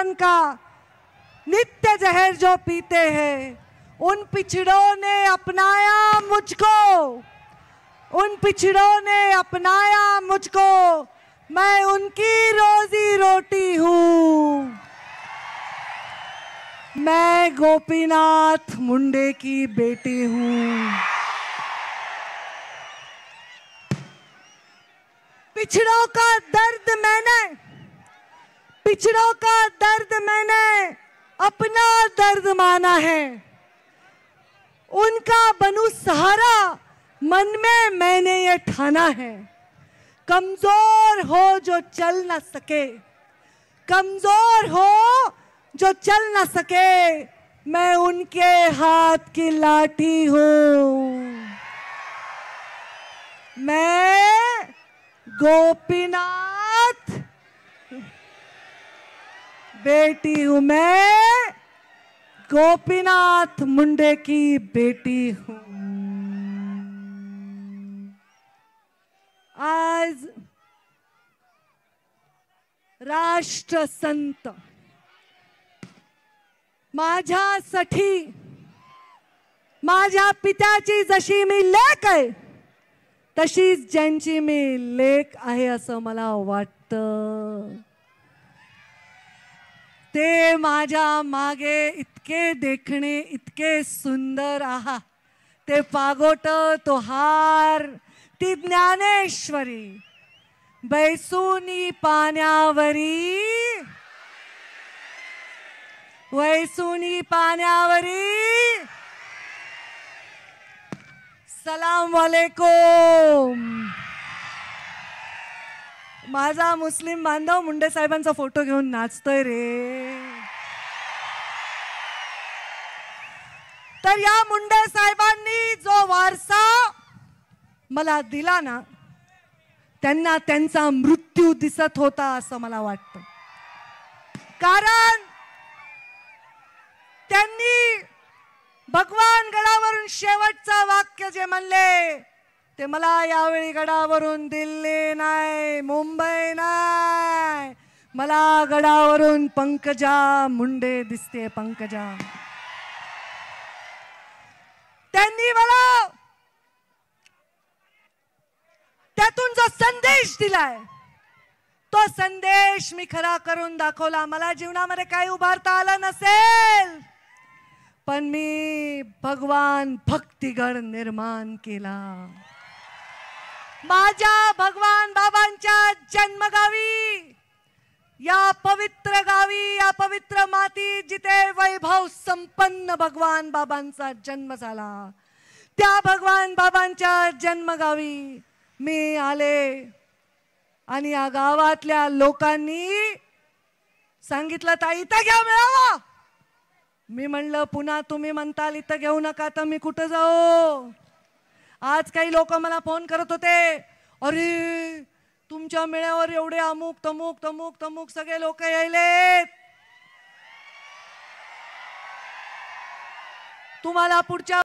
अपनपन का नित्य जहर जो पीते हैं उन पिछड़ों ने अपनाया मुझको उन पिछड़ों ने अपनाया मुझको मैं उनकी रोजी रोटी हूँ मैं गोपीनाथ मुंडे की बेटी हूँ पिछड़ों का दर्द मैंने पिछड़ों का दर्द मैंने अपना दर्द माना है उनका बनु सहारा मन में मैंने ये ठाना है कमजोर हो जो चल ना सके कमजोर हो जो चल ना सके मैं उनके हाथ की लाठी हूं मैं गोपीनाथ बेटी मैं गोपीनाथ मुंडे की बेटी हूं आज राष्ट्र संत माझ्यासाठी माझ्या पित्याची जशी मी लेख आहे तशीच ज्यांची मी लेख आहे असं मला वाटतं ते माझ्या मागे इतके देखणे इतके सुंदर आहा ते पागोट तो हार ती ज्ञानेश्वरी बैसुनी पाण्यावरी वैसुनी पाण्यावरी सलाम वालेकुम माझा मुस्लिम बांधव मुंडे साहेबांचा फोटो घेऊन नाचतोय रे तर या मुंडे साहेबांनी जो वारसा मला दिला ना त्यांना त्यांचा मृत्यू दिसत होता असं मला वाटतं कारण त्यांनी भगवान गडावरून शेवटचं वाक्य जे म्हणले ते मला यावेळी गडावरून दिल्ली नाही मुंबई नाही मला गडावरून पंकजा मुंडे दिसते पंकजा त्यांनी मला त्यातून जो संदेश दिलाय तो संदेश मी खरा करून दाखवला मला जीवनामध्ये काही उभारता आलं नसेल पण मी भगवान भक्तिगड निर्माण केला माझ्या भगवान बाबांच्या जन्मगावी या पवित्र गावी या पवित्र माती जिथे वैभव संपन्न भगवान बाबांचा जन्म झाला त्या भगवान बाबांच्या जन्मगावी मी आले आणि या गावातल्या लोकांनी सांगितलं ताई इथं घ्या मिळावा मी म्हणलं पुन्हा तुम्ही म्हणताल इथं घेऊ नका तर मी कुठं जाऊ आज काही लोक मला फोन करत होते अरे तुमच्या मेळ्यावर एवढे अमुक तमुक तमुक तमुक सगळे लोक यायले तुम्हाला पुढच्या